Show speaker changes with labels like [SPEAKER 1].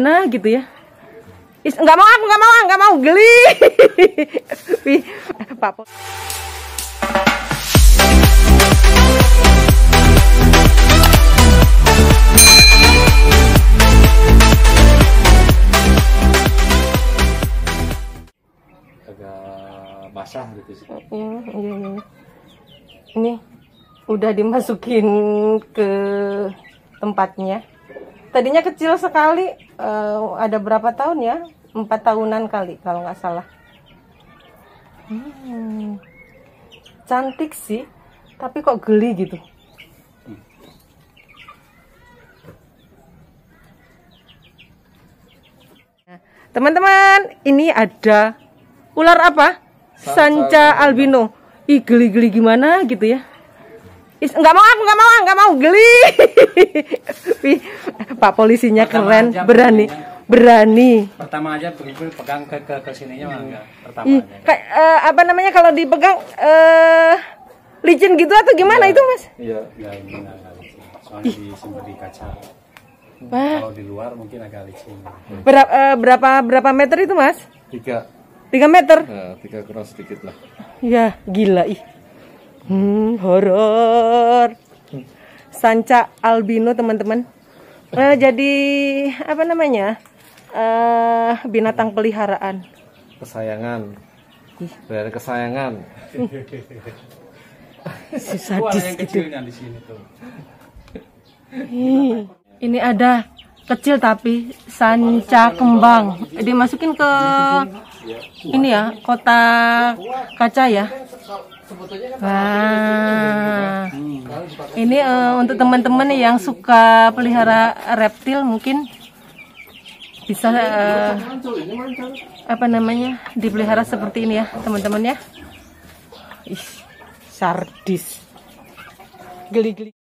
[SPEAKER 1] gimana gitu ya Is, nggak mau aku nggak mau ah, nggak mau geli pak agak basah gitu sih iya iya iya ini udah dimasukin ke tempatnya tadinya kecil sekali uh, ada berapa tahun ya empat tahunan kali kalau nggak salah hmm. cantik sih tapi kok geli gitu teman-teman ini ada ular apa sanca albino ih geli-geli gimana gitu ya Is, nggak mau aku nggak mau ah, nggak mau geli pak polisinya pertama keren aja, berani berani pertama aja pegang ke ke, ke sininya hmm. enggak pertama Ih, aja. Kayak, uh, apa namanya kalau dipegang eh uh, licin gitu atau gimana ya, itu mas iya nggak ini enggak licin soalnya sumber di kaca Wah. kalau di luar mungkin agak licin berapa uh, eh, berapa berapa meter itu mas tiga tiga meter ya, tiga kurang sedikit lah ya gila ih Hmm, horor. Sanca albino, teman-teman. Uh, jadi apa namanya? Eh, binatang peliharaan. Kesayangan. Dari kesayangan. Susah gitu. di sini tuh. ini ada kecil tapi sanca kembang. Eh, dimasukin ke ini ya, kotak kaca ya. Nah, ini uh, untuk teman-teman yang suka pelihara reptil mungkin bisa uh, apa namanya dipelihara seperti ini ya teman-teman ya. Ih, sardis. Geli-geli.